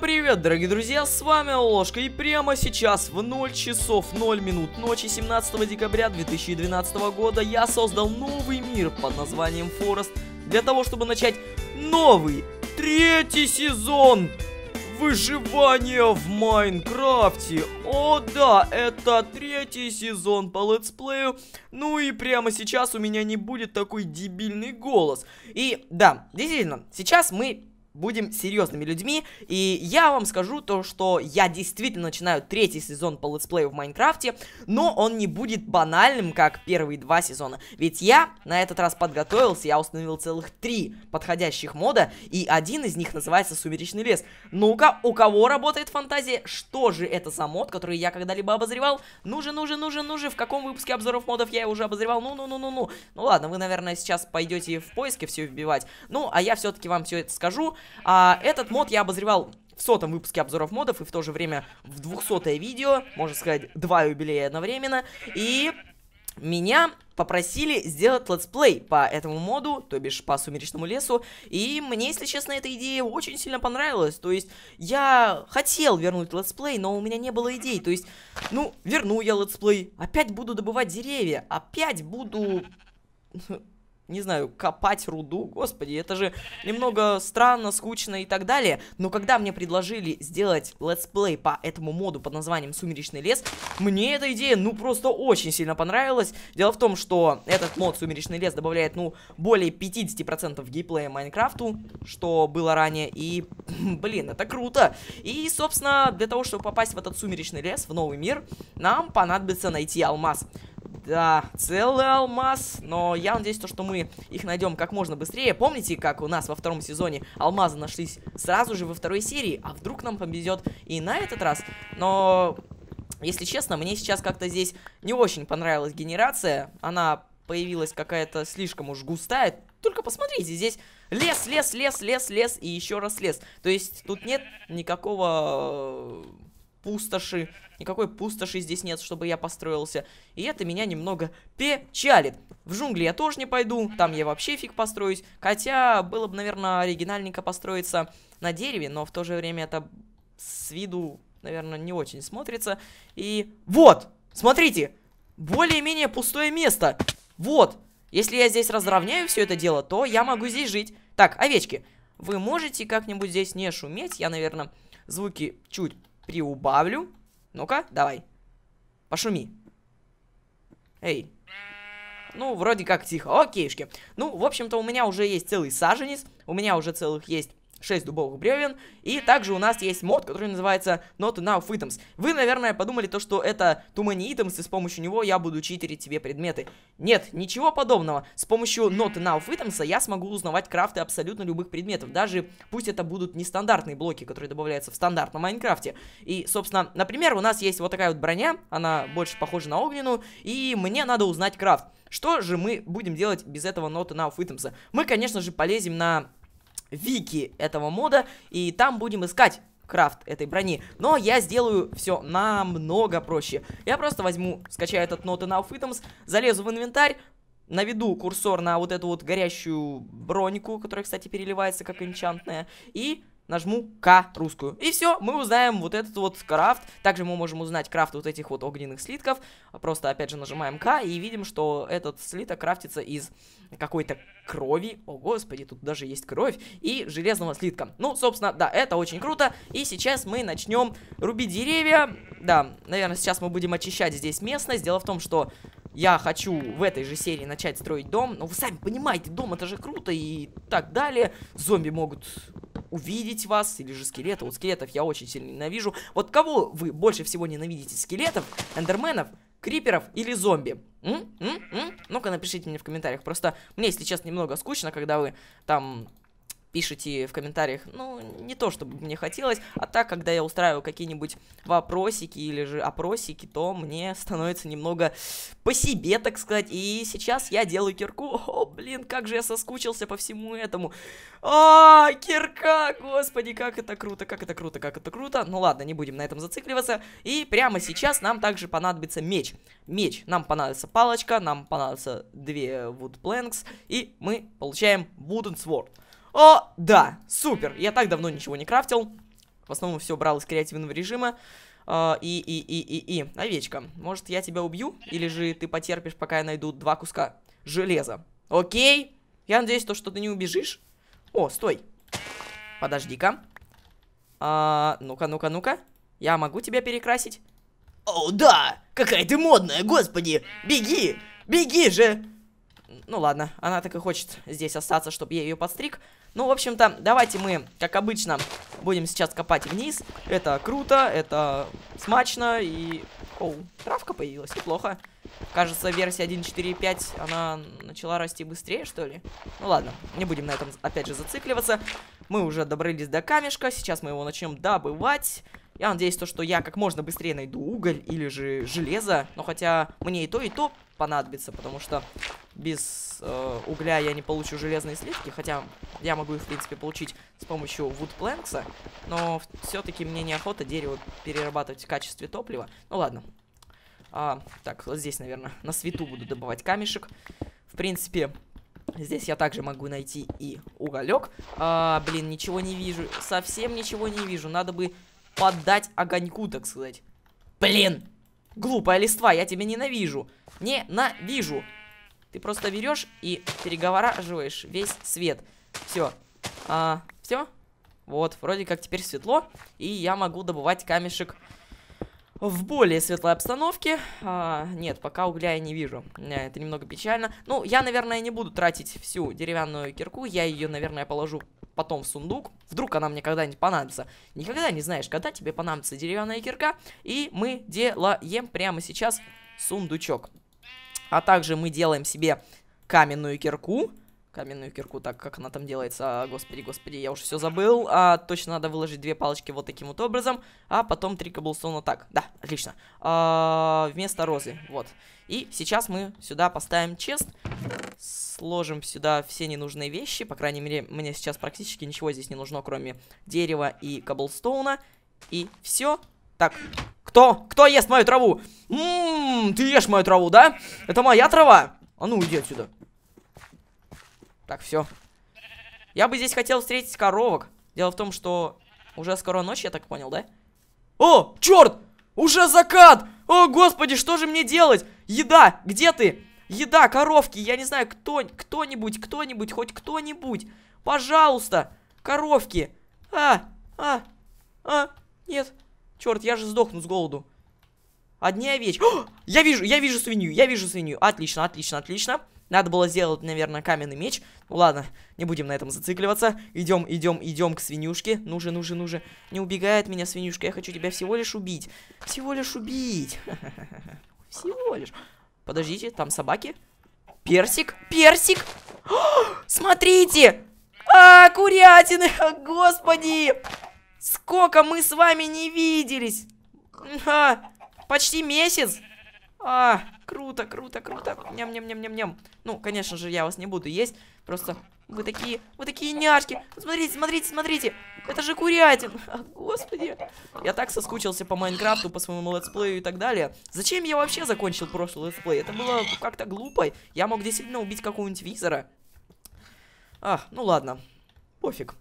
привет, дорогие друзья, с вами Ложка, и прямо сейчас в 0 часов 0 минут ночи 17 декабря 2012 года я создал новый мир под названием Форест для того, чтобы начать новый, третий сезон выживания в Майнкрафте. О да, это третий сезон по летсплею. Ну и прямо сейчас у меня не будет такой дебильный голос. И да, действительно, сейчас мы будем серьезными людьми, и я вам скажу то, что я действительно начинаю третий сезон по летсплею в Майнкрафте, но он не будет банальным, как первые два сезона, ведь я на этот раз подготовился, я установил целых три подходящих мода, и один из них называется Сумеречный лес. Ну-ка, у кого работает фантазия, что же это за мод, который я когда-либо обозревал? Ну же, ну же, ну же, ну же, в каком выпуске обзоров модов я его уже обозревал? Ну-ну-ну-ну-ну. Ну ладно, вы, наверное, сейчас пойдете в поиске все вбивать, ну, а я все-таки вам все это скажу, а, этот мод я обозревал в сотом выпуске обзоров модов и в то же время в двухсотое видео, можно сказать, два юбилея одновременно. И меня попросили сделать летсплей по этому моду, то бишь по Сумеречному лесу, и мне, если честно, эта идея очень сильно понравилась, то есть я хотел вернуть летсплей, но у меня не было идей, то есть, ну, верну я летсплей, опять буду добывать деревья, опять буду не знаю, копать руду, господи, это же немного странно, скучно и так далее. Но когда мне предложили сделать летсплей по этому моду под названием «Сумеречный лес», мне эта идея, ну, просто очень сильно понравилась. Дело в том, что этот мод «Сумеречный лес» добавляет, ну, более 50% гейплея Майнкрафту, что было ранее, и, блин, это круто. И, собственно, для того, чтобы попасть в этот «Сумеречный лес», в новый мир, нам понадобится найти алмаз. Да, целый алмаз, но я надеюсь, то, что мы их найдем как можно быстрее. Помните, как у нас во втором сезоне алмазы нашлись сразу же во второй серии? А вдруг нам повезет и на этот раз? Но, если честно, мне сейчас как-то здесь не очень понравилась генерация. Она появилась какая-то слишком уж густая. Только посмотрите, здесь лес, лес, лес, лес, лес и еще раз лес. То есть тут нет никакого э, пустоши. Никакой пустоши здесь нет, чтобы я построился. И это меня немного печалит. В джунгли я тоже не пойду, там я вообще фиг построюсь. Хотя было бы, наверное, оригинальненько построиться на дереве, но в то же время это с виду, наверное, не очень смотрится. И вот, смотрите, более-менее пустое место. Вот, если я здесь разровняю все это дело, то я могу здесь жить. Так, овечки, вы можете как-нибудь здесь не шуметь? Я, наверное, звуки чуть приубавлю. Ну-ка, давай. Пошуми. Эй. Ну, вроде как тихо. Окейшки. Ну, в общем-то, у меня уже есть целый саженец. У меня уже целых есть 6 дубовых бревен. И также у нас есть мод, который называется Not Enough Items. Вы, наверное, подумали то, что это Too Many Items, и с помощью него я буду читерить себе предметы. Нет, ничего подобного. С помощью Not Enough Items я смогу узнавать крафты абсолютно любых предметов. Даже пусть это будут нестандартные блоки, которые добавляются в стандартном Майнкрафте. И, собственно, например, у нас есть вот такая вот броня, она больше похожа на огненную, и мне надо узнать крафт. Что же мы будем делать без этого Not Enough Items? Мы, конечно же, полезем на вики этого мода, и там будем искать крафт этой брони. Но я сделаю все намного проще. Я просто возьму, скачаю этот ноты на Items, залезу в инвентарь, наведу курсор на вот эту вот горящую бронику, которая, кстати, переливается как энчантная, и нажму К русскую. И все, мы узнаем вот этот вот крафт. Также мы можем узнать крафт вот этих вот огненных слитков. Просто, опять же, нажимаем К и видим, что этот слиток крафтится из какой-то крови. О, господи, тут даже есть кровь. И железного слитка. Ну, собственно, да, это очень круто. И сейчас мы начнем рубить деревья. Да, наверное, сейчас мы будем очищать здесь местность. Дело в том, что я хочу в этой же серии начать строить дом. Но вы сами понимаете, дом это же круто и так далее. Зомби могут увидеть вас, или же скелетов. Вот скелетов я очень сильно ненавижу. Вот кого вы больше всего ненавидите? Скелетов, эндерменов, криперов или зомби? Ну-ка напишите мне в комментариях. Просто мне, если честно, немного скучно, когда вы там пишите в комментариях, ну, не то, чтобы мне хотелось, а так, когда я устраиваю какие-нибудь вопросики или же опросики, то мне становится немного по себе, так сказать, и сейчас я делаю кирку, о, блин, как же я соскучился по всему этому, а, кирка, господи, как это круто, как это круто, как это круто, ну ладно, не будем на этом зацикливаться, и прямо сейчас нам также понадобится меч, меч, нам понадобится палочка, нам понадобится две wood planks, и мы получаем wooden sword. О, да, супер. Я так давно ничего не крафтил. В основном все брал из креативного режима. Uh, и, и, и, и, и, овечка, может я тебя убью? Или же ты потерпишь, пока я найду два куска железа? Окей. Я надеюсь, то, что ты не убежишь. О, стой. Подожди-ка. А, uh, ну-ка, ну-ка, ну-ка. Я могу тебя перекрасить? О, да! Какая ты модная, господи! Беги! Беги же! Ну ладно, она так и хочет здесь остаться, чтобы я ее подстриг. Ну, в общем-то, давайте мы, как обычно, будем сейчас копать вниз. Это круто, это смачно и... Оу, травка появилась, неплохо. Кажется, версия 1.4.5, она начала расти быстрее, что ли? Ну ладно, не будем на этом, опять же, зацикливаться. Мы уже добрались до камешка, сейчас мы его начнем добывать. Я надеюсь, то, что я как можно быстрее найду уголь или же железо. Но хотя мне и то, и то понадобится, потому что без э, угля я не получу железные сливки. Хотя я могу их, в принципе, получить с помощью вудпленкса. Но все-таки мне неохота дерево перерабатывать в качестве топлива. Ну ладно. А, так, вот здесь, наверное, на свету буду добывать камешек. В принципе, Здесь я также могу найти и уголек. А, блин, ничего не вижу. Совсем ничего не вижу. Надо бы поддать огоньку, так сказать. Блин! Глупая листва, я тебя ненавижу. Ненавижу. Ты просто берешь и переговораживаешь весь свет. Все. А, все? Вот, вроде как теперь светло. И я могу добывать камешек в более светлой обстановке. А, нет, пока угля я не вижу. Э, это немного печально. Ну, я, наверное, не буду тратить всю деревянную кирку. Я ее, наверное, положу потом в сундук. Вдруг она мне когда-нибудь понадобится. Никогда не знаешь, когда тебе понадобится деревянная кирка. И мы делаем прямо сейчас сундучок. А также мы делаем себе каменную кирку каменную кирку, так как она там делается, а, господи, господи, я уже все забыл, а, точно надо выложить две палочки вот таким вот образом, а потом три каблстона так, да, отлично, а, вместо розы, вот, и сейчас мы сюда поставим чест, сложим сюда все ненужные вещи, по крайней мере, мне сейчас практически ничего здесь не нужно, кроме дерева и каблстоуна, и все, так, кто, кто ест мою траву? Ммм, ты ешь мою траву, да? Это моя трава? А ну, иди отсюда. Так, все. Я бы здесь хотел встретить коровок. Дело в том, что уже скоро ночь, я так понял, да? О, черт! Уже закат! О, господи, что же мне делать? Еда, где ты? Еда, коровки, я не знаю, кто, кто-нибудь, кто-нибудь, хоть кто-нибудь. Пожалуйста, коровки. А, а, а, нет. Черт, я же сдохну с голоду. Одни овечки. О, я вижу, я вижу свинью, я вижу свинью. Отлично, отлично, отлично. Надо было сделать, наверное, каменный меч. Ну ладно, не будем на этом зацикливаться. Идем, идем, идем к свинюшке. Ну же, ну же, ну же. Не убегает меня свинюшка. Я хочу тебя всего лишь убить. Всего лишь убить. Всего лишь. Подождите, там собаки. Персик, персик. Смотрите! А, курятины! Господи! Сколько мы с вами не виделись! почти месяц! А, круто, круто, круто. Ням-ням-ням-ням-ням. Ну, конечно же, я вас не буду есть. Просто вы такие, вы такие няшки. Смотрите, смотрите, смотрите. Это же курятин. господи. Я так соскучился по Майнкрафту, по своему летсплею и так далее. Зачем я вообще закончил прошлый летсплей? Это было как-то глупо. Я мог действительно убить какого-нибудь визора. А, ну ладно. Пофиг.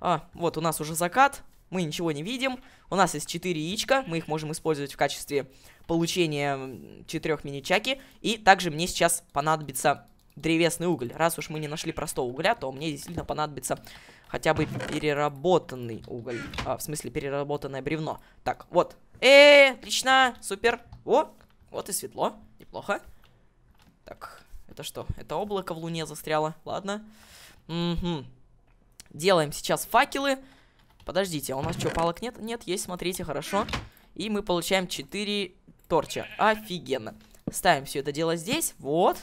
А, вот у нас уже закат мы ничего не видим. У нас есть 4 яичка, мы их можем использовать в качестве получения 4 мини-чаки. И также мне сейчас понадобится древесный уголь. Раз уж мы не нашли простого угля, то мне действительно понадобится хотя бы переработанный уголь. А, в смысле, переработанное бревно. Так, вот. Э, -э, -э отлично, супер. О, вот и светло. Неплохо. Так, это что? Это облако в луне застряло. Ладно. Угу. Делаем сейчас факелы. Факелы. Подождите, а у нас что, палок нет? Нет, есть, смотрите, хорошо. И мы получаем 4 торча. Офигенно. Ставим все это дело здесь. Вот.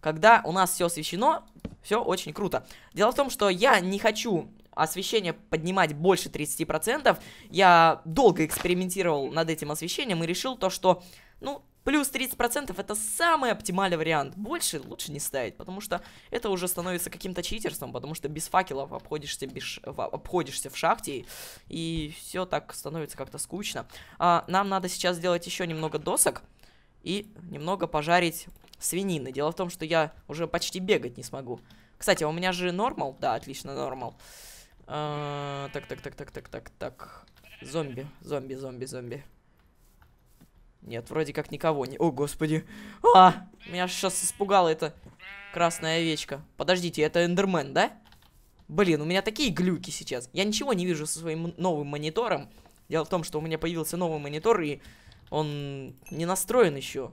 Когда у нас все освещено, все очень круто. Дело в том, что я не хочу освещение поднимать больше 30%. Я долго экспериментировал над этим освещением и решил то, что, ну, Плюс 30% это самый оптимальный вариант. Больше лучше не ставить, потому что это уже становится каким-то читерством, потому что без факелов обходишься, без, обходишься в шахте, и все так становится как-то скучно. А, нам надо сейчас сделать еще немного досок и немного пожарить свинины. Дело в том, что я уже почти бегать не смогу. Кстати, а у меня же нормал, да, отлично, нормал. А, так, так, так, так, так, так, так. Зомби, зомби, зомби, зомби. Нет, вроде как никого не... О, господи. А, меня сейчас испугала эта красная овечка. Подождите, это Эндермен, да? Блин, у меня такие глюки сейчас. Я ничего не вижу со своим новым монитором. Дело в том, что у меня появился новый монитор, и он не настроен еще.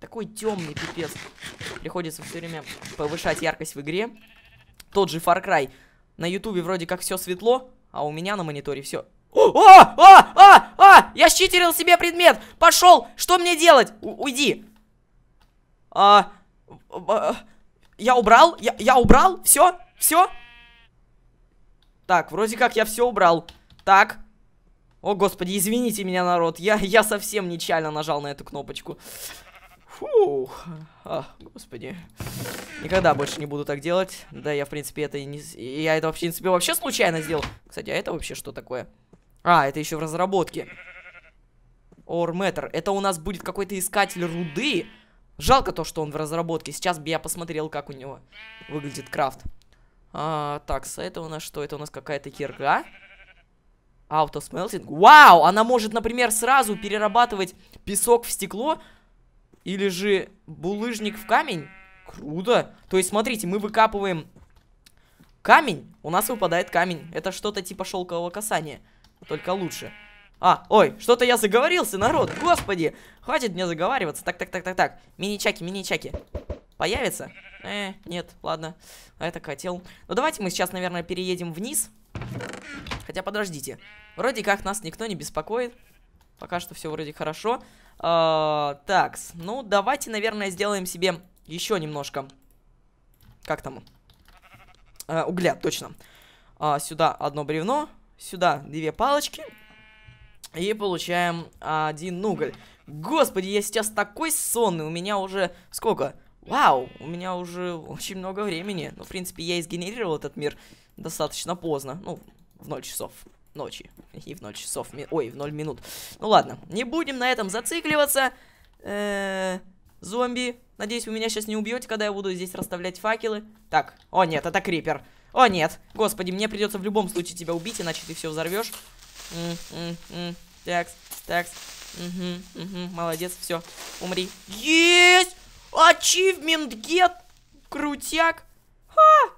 Такой темный пипец. Приходится все время повышать яркость в игре. Тот же Far Cry. На ютубе вроде как все светло, а у меня на мониторе все. О, а, а, а, я считерил себе предмет. Пошел. Что мне делать? У уйди. А, а я убрал? Я, я убрал? Все? Все? Так, вроде как я все убрал. Так. О, господи, извините меня, народ. Я, я совсем нечаянно нажал на эту кнопочку. Фух. А, господи. Никогда больше не буду так делать. Да, я, в принципе, это и не... Я это, вообще, в принципе, вообще случайно сделал. Кстати, а это вообще что такое? А, это еще в разработке or Matter. Это у нас будет какой-то искатель руды. Жалко то, что он в разработке. Сейчас бы я посмотрел, как у него выглядит крафт. А, так, с это у нас что? Это у нас какая-то кирга кирка. Аутосмелтинг. Вау! Она может, например, сразу перерабатывать песок в стекло. Или же булыжник в камень. Круто! То есть, смотрите, мы выкапываем камень. У нас выпадает камень. Это что-то типа шелкового касания. Только лучше. А, ой, что-то я заговорился, народ, господи. Хватит мне заговариваться. Так, так, так, так, так. Мини-чаки, мини-чаки. Появится? Э, нет, ладно. А я так хотел. Ну, давайте мы сейчас, наверное, переедем вниз. Хотя, подождите. Вроде как нас никто не беспокоит. Пока что все вроде хорошо. А, так, ну, давайте, наверное, сделаем себе еще немножко. Как там? А, угля, точно. А, сюда одно бревно. Сюда две палочки. И получаем один уголь. Господи, я сейчас такой сонный. У меня уже сколько? Вау, у меня уже очень много времени. Ну, в принципе, я изгенерировал этот мир достаточно поздно. Ну, в 0 часов ночи. И в 0 часов... Ой, в 0 минут. Ну, ладно. Не будем на этом зацикливаться. Э -э зомби. Надеюсь, вы меня сейчас не убьете, когда я буду здесь расставлять факелы. Так. О, нет, это крипер. О, нет. Господи, мне придется в любом случае тебя убить, иначе ты все взорвешь. М -м Такс, такс. Угу, угу, молодец, все, умри. Есть! Ачивмент гет! Крутяк! Ха!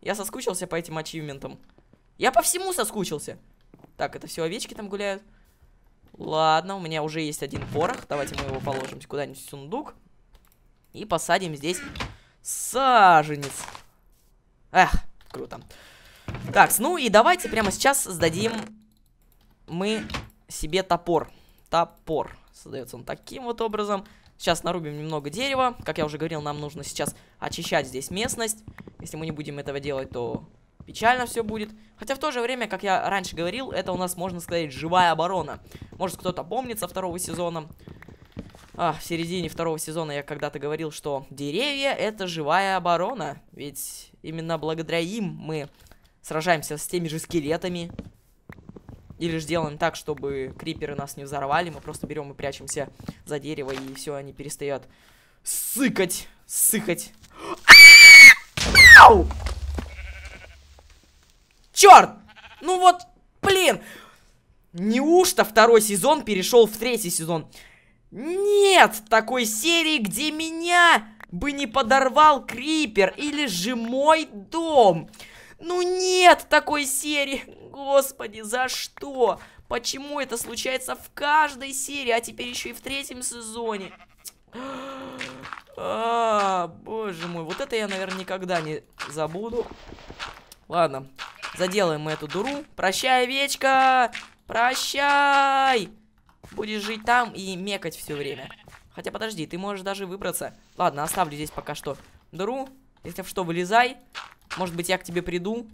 Я соскучился по этим ачивментам. Я по всему соскучился. Так, это все овечки там гуляют. Ладно, у меня уже есть один порох. Давайте мы его положим куда-нибудь в сундук. И посадим здесь саженец. Эх, круто. Так, ну и давайте прямо сейчас сдадим мы себе топор. Топор. Создается он таким вот образом. Сейчас нарубим немного дерева. Как я уже говорил, нам нужно сейчас очищать здесь местность. Если мы не будем этого делать, то печально все будет. Хотя в то же время, как я раньше говорил, это у нас, можно сказать, живая оборона. Может, кто-то помнит со второго сезона. А, в середине второго сезона я когда-то говорил, что деревья — это живая оборона. Ведь именно благодаря им мы сражаемся с теми же скелетами, или же делаем так, чтобы криперы нас не взорвали. Мы просто берем и прячемся за дерево, и все, они перестают сыкать, сыкать. Черт! Ну вот, блин! Неужто второй сезон перешел в третий сезон? Нет такой серии, где меня бы не подорвал Крипер или же мой дом. Ну нет такой серии. Господи, за что? Почему это случается в каждой серии, а теперь еще и в третьем сезоне? А, боже мой, вот это я, наверное, никогда не забуду. Ладно, заделаем мы эту дуру. Прощай, овечка! Прощай! Будешь жить там и мекать все время. Хотя, подожди, ты можешь даже выбраться. Ладно, оставлю здесь пока что дыру. Если в что, вылезай. Может быть, я к тебе приду.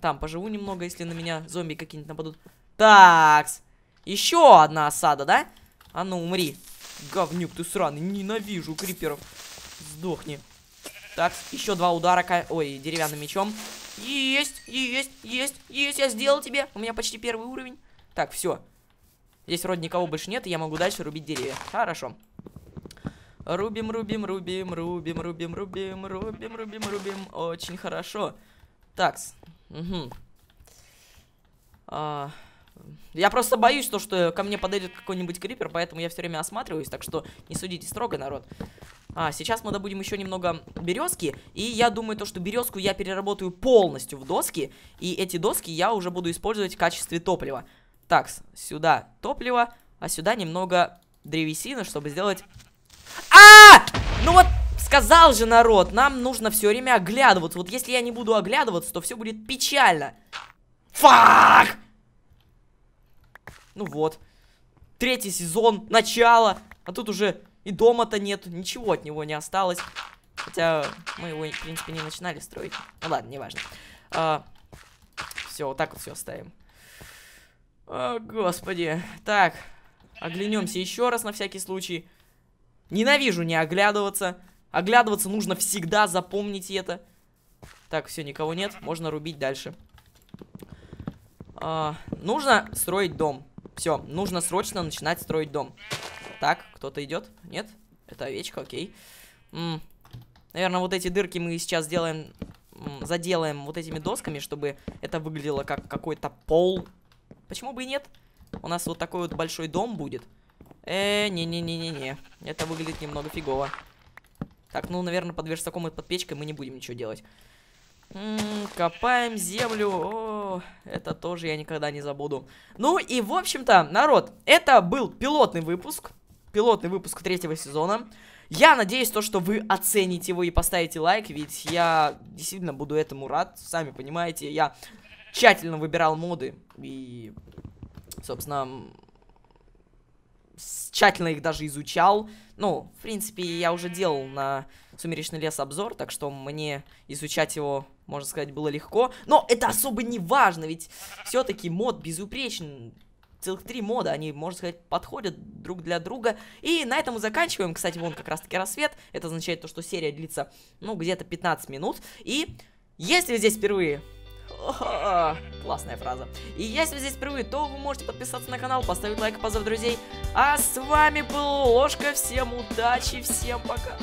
Там поживу немного, если на меня зомби какие-нибудь нападут. Такс. Еще одна осада, да? А ну, умри. Говнюк ты сраный, ненавижу криперов. Сдохни. Так, еще два удара, ой, деревянным мечом. Есть, есть, есть, есть, я сделал тебе. У меня почти первый уровень. Так, все. Здесь вроде никого больше нет, и я могу дальше рубить деревья. Хорошо. Рубим, рубим, рубим, рубим, рубим, рубим, рубим, рубим, рубим. Очень хорошо. Такс, Угу. А, я просто боюсь то, что ко мне подойдет какой-нибудь крипер, поэтому я все время осматриваюсь, так что не судите строго, народ. А, сейчас мы добудем еще немного березки, и я думаю то, что березку я переработаю полностью в доски, и эти доски я уже буду использовать в качестве топлива. Так, сюда топливо, а сюда немного древесины, чтобы сделать... А! сказал же народ, нам нужно все время оглядываться. Вот если я не буду оглядываться, то все будет печально. Фак! Ну вот. Третий сезон, начало. А тут уже и дома-то нет, ничего от него не осталось. Хотя мы его, в принципе, не начинали строить. Ну ладно, неважно. А, все, вот так вот все ставим. О, господи. Так, оглянемся еще раз на всякий случай. Ненавижу не оглядываться. Оглядываться нужно всегда, запомните это. Так, все, никого нет, можно рубить дальше. А, нужно строить дом. Все, нужно срочно начинать строить дом. Так, кто-то идет? Нет? Это овечка, окей. М -м Наверное, вот эти дырки мы сейчас сделаем, заделаем вот этими досками, чтобы это выглядело как какой-то пол. Почему бы и нет? У нас вот такой вот большой дом будет. Э, не-не-не-не-не. Это выглядит немного фигово. Так, ну, наверное, под верстаком и под печкой мы не будем ничего делать. М -м, копаем землю. О, это тоже я никогда не забуду. Ну и, в общем-то, народ, это был пилотный выпуск. Пилотный выпуск третьего сезона. Я надеюсь, то, что вы оцените его и поставите лайк, ведь я действительно буду этому рад. Сами понимаете, я тщательно выбирал моды и, собственно, тщательно их даже изучал. Ну, в принципе, я уже делал на «Сумеречный лес» обзор, так что мне изучать его, можно сказать, было легко. Но это особо не важно, ведь все-таки мод безупречен. Целых три мода, они, можно сказать, подходят друг для друга. И на этом мы заканчиваем. Кстати, вон как раз-таки рассвет. Это означает то, что серия длится, ну, где-то 15 минут. И если вы здесь впервые классная фраза. И если вы здесь впервые, то вы можете подписаться на канал, поставить лайк и позов друзей. А с вами был Ложка, всем удачи, всем пока.